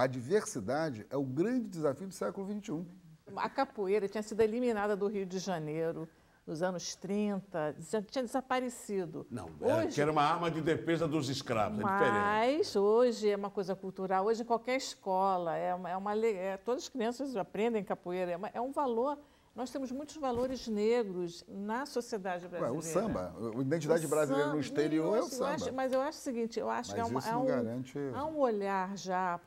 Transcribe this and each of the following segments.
A diversidade é o grande desafio do século XXI. A capoeira tinha sido eliminada do Rio de Janeiro nos anos 30, tinha desaparecido. Não, era, é, Que era uma arma de defesa dos escravos, mas, é diferente. Mas hoje é uma coisa cultural, hoje em qualquer escola, é uma, é uma é, todas as crianças aprendem capoeira, é, uma, é um valor nós temos muitos valores negros na sociedade brasileira. Ué, o samba, a identidade o brasileira samba, no exterior eu, é o samba. Eu acho, mas eu acho o seguinte, eu acho mas que é, uma, é um, garante... há um olhar já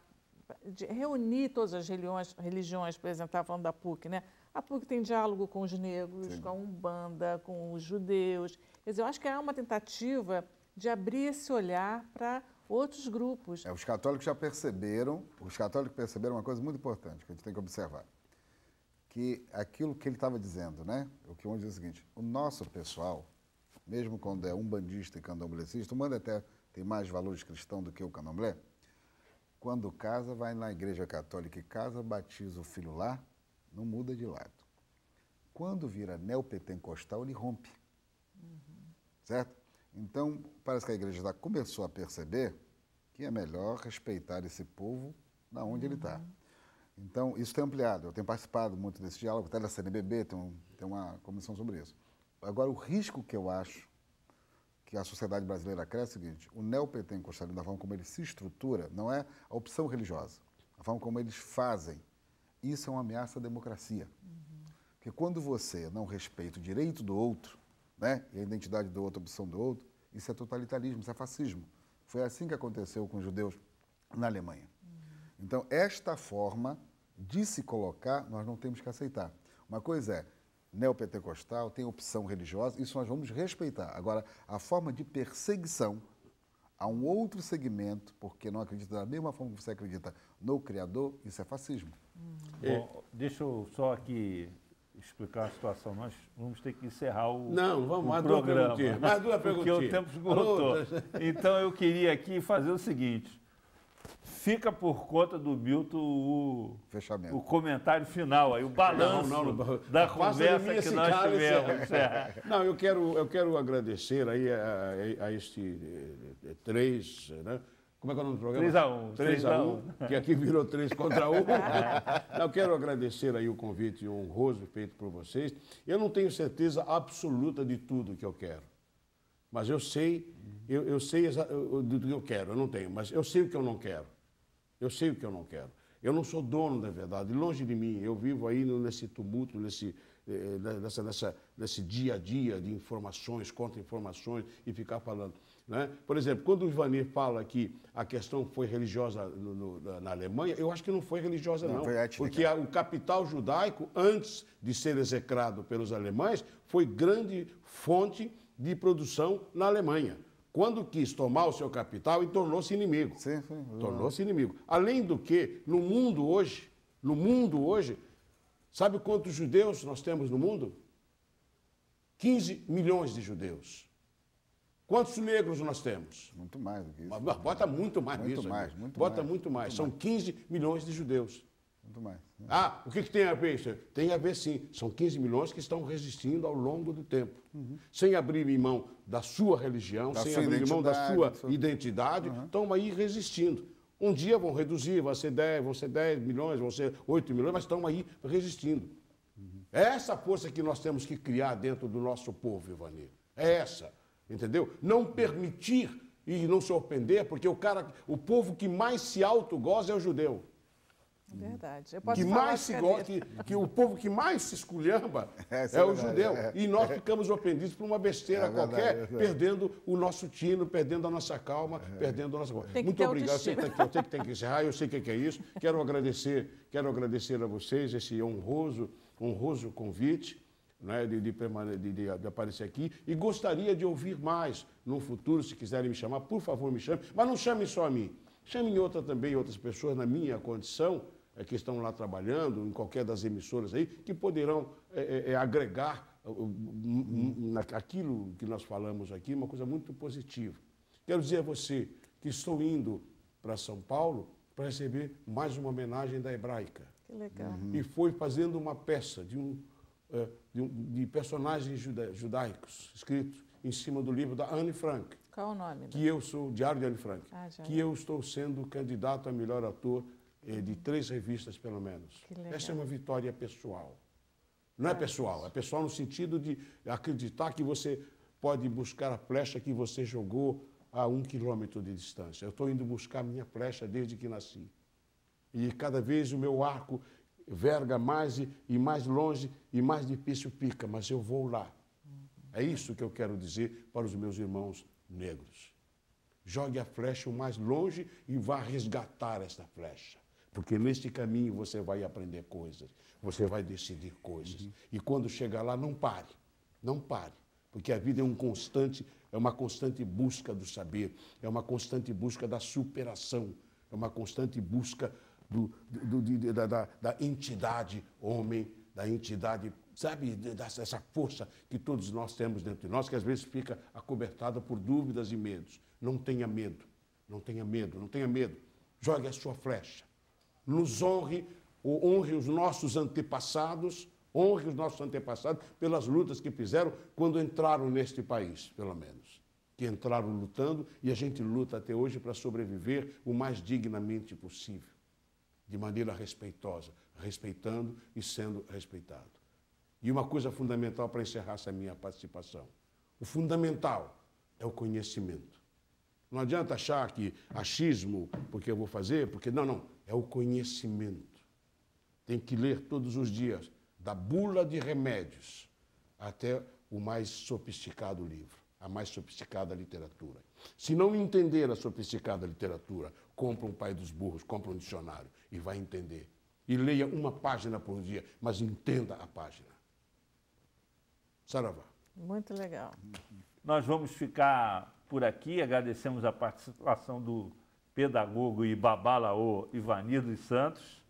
de reunir todas as religiões, religiões, por exemplo, estava falando da PUC, né? A PUC tem diálogo com os negros, Sim. com a Umbanda, com os judeus. Quer dizer, eu acho que há é uma tentativa de abrir esse olhar para outros grupos. É, os católicos já perceberam, os católicos perceberam uma coisa muito importante que a gente tem que observar, que aquilo que ele estava dizendo, né? O que vamos dizer é o seguinte: o nosso pessoal, mesmo quando é umbandista e candomblessista, o umbanda até tem mais valores cristãos do que o candomblé, quando casa, vai na igreja católica e casa, batiza o filho lá, não muda de lado. Quando vira neopentecostal, ele rompe. Uhum. Certo? Então, parece que a igreja já começou a perceber que é melhor respeitar esse povo na onde tá. uhum. ele está. Então, isso tem ampliado. Eu tenho participado muito desse diálogo, até da CNBB, tem, um, tem uma comissão sobre isso. Agora, o risco que eu acho que a sociedade brasileira cresce é o seguinte: o neopentecostalismo, da forma como ele se estrutura, não é a opção religiosa, a forma como eles fazem. Isso é uma ameaça à democracia. Uhum. Porque quando você não respeita o direito do outro, né, e a identidade do outro, a opção do outro, isso é totalitarismo, isso é fascismo. Foi assim que aconteceu com os judeus na Alemanha. Uhum. Então, esta forma de se colocar, nós não temos que aceitar. Uma coisa é neopentecostal, tem opção religiosa, isso nós vamos respeitar. Agora, a forma de perseguição a um outro segmento, porque não acredita da mesma forma que você acredita no Criador, isso é fascismo. Uhum. Bom, deixa eu só aqui explicar a situação. Nós vamos ter que encerrar o Não, vamos, mais duas perguntinhas. Mais duas perguntinhas. Porque o tempo esgotou. Então, eu queria aqui fazer o seguinte fica por conta do Milton o, Fechamento. o comentário final, aí, o balanço não, não, não, da conversa que nós cálice. É. tivemos. É. Não, eu quero, eu quero agradecer aí a, a, a este eh, eh, três, né? Como é que é o nome do programa? 3 a 1. 3 a 1, que aqui virou 3 contra 1. eu quero agradecer aí o convite honroso feito por vocês. Eu não tenho certeza absoluta de tudo que eu quero mas eu sei, eu, eu sei do que eu quero, eu não tenho, mas eu sei o que eu não quero. Eu sei o que eu não quero. Eu não sou dono da verdade, longe de mim. Eu vivo aí nesse tumulto, nesse, eh, eh, nessa, nessa, nesse dia a dia de informações, contra-informações e ficar falando. Né? Por exemplo, quando o Ivanir fala que a questão foi religiosa no, no, na Alemanha, eu acho que não foi religiosa, não. não. Foi porque a, o capital judaico, antes de ser execrado pelos alemães, foi grande fonte de produção na Alemanha. Quando quis tomar o seu capital e tornou-se inimigo. Sim, sim. Tornou-se inimigo. Além do que, no mundo hoje, no mundo hoje, sabe quantos judeus nós temos no mundo? 15 milhões de judeus. Quantos negros nós temos? Muito mais do que isso. Bota muito mais muito Mais, muito Bota mais. muito mais. São 15 milhões de judeus. Muito mais. Né? Ah, o que, que, tem a ver isso? Tem a ver sim. São 15 milhões que estão resistindo ao longo do tempo. Uhum. Sem abrir mão da sua religião, da sem sua abrir mão da sua, identidade, uhum. estão aí resistindo. Um dia vão reduzir, vão ser 10, vão ser 10 milhões, vão ser 8 milhões, mas estão aí resistindo. Uhum. É essa força que nós temos que criar dentro do nosso povo, Ivanir. É essa, entendeu? Não permitir e não se ofender, porque o cara, o povo que mais se autogoza é o judeu. Uhum. Verdade. que mais se gosta, que, que, o povo que mais se esculhamba é, é, é, o judeu. É. E nós é. ficamos ofendidos por uma besteira é verdade, qualquer, é perdendo o nosso tino, perdendo a nossa calma, perdendo a nossa Muito obrigado. Você tá aqui, eu sei que tem que encerrar, eu sei o que, que é isso. Quero agradecer, quero agradecer a vocês esse honroso, honroso convite. Né, de, de, de, de, aparecer aqui e gostaria de ouvir mais no futuro, se quiserem me chamar, por favor me chame, mas não chame só a mim, chame outra também outras pessoas na minha condição, é, que estão lá trabalhando, em qualquer das emissoras aí, que poderão é, é, é agregar aquilo que nós falamos aqui, uma coisa muito positiva. Quero dizer a você que estou indo para São Paulo para receber mais uma homenagem da hebraica. Que legal. Uhum. E foi fazendo uma peça de, um, é, de, um, de personagens juda, judaicos, escrito em cima do livro da Anne Frank. Qual o nome? Que da? eu sou, Diário de Anne Frank. Ah, que eu estou sendo candidato a melhor ator é, de três revistas, pelo menos. Essa é uma vitória pessoal. Não é ah. pessoal, é pessoal no sentido de acreditar que você pode buscar a flecha que você jogou a um quilômetro de distância. Eu estou indo buscar minha flecha desde que nasci. E cada vez o meu arco verga mais e, e mais longe e mais difícil pica, mas eu vou lá. É isso que eu quero dizer para os meus irmãos negros. Jogue a flecha o mais longe e vá resgatar esta flecha. Porque neste caminho você vai aprender coisas, você vai decidir coisas. Uhum. E quando chegar lá, não pare, não pare. Porque a vida é um constante, é uma constante busca do saber, é uma constante busca da superação, é uma constante busca do, do, do da, da, da entidade homem, da entidade sabe, dessa força que todos nós temos dentro de nós, que às vezes fica acobertada por dúvidas e medos. Não tenha medo, não tenha medo, não tenha medo. Jogue a sua flecha, nos honre, honre os nossos antepassados, honre os nossos antepassados pelas lutas que fizeram quando entraram neste país, pelo menos. Que entraram lutando e a gente luta até hoje para sobreviver o mais dignamente possível, de maneira respeitosa, respeitando e sendo respeitado. E uma coisa fundamental para encerrar essa minha participação: o fundamental é o conhecimento. Não adianta achar que achismo, porque eu vou fazer, porque. Não, não. É o conhecimento. Tem que ler todos os dias, da bula de remédios até o mais sofisticado livro, a mais sofisticada literatura. Se não entender a sofisticada literatura, compra um pai dos burros, compra um dicionário e vai entender. E leia uma página por dia, mas entenda a página. Saravá. Muito legal. Nós vamos ficar por aqui, agradecemos a participação do pedagogo e babalaô Ivanildo Santos,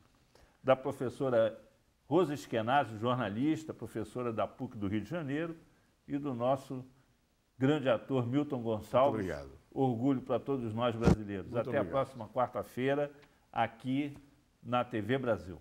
da professora Rosa Esquenazzi, jornalista, professora da PUC do Rio de Janeiro, e do nosso grande ator Milton Gonçalves. Muito obrigado. Orgulho para todos nós brasileiros. Muito Até obrigado. a próxima quarta-feira, aqui na TV Brasil.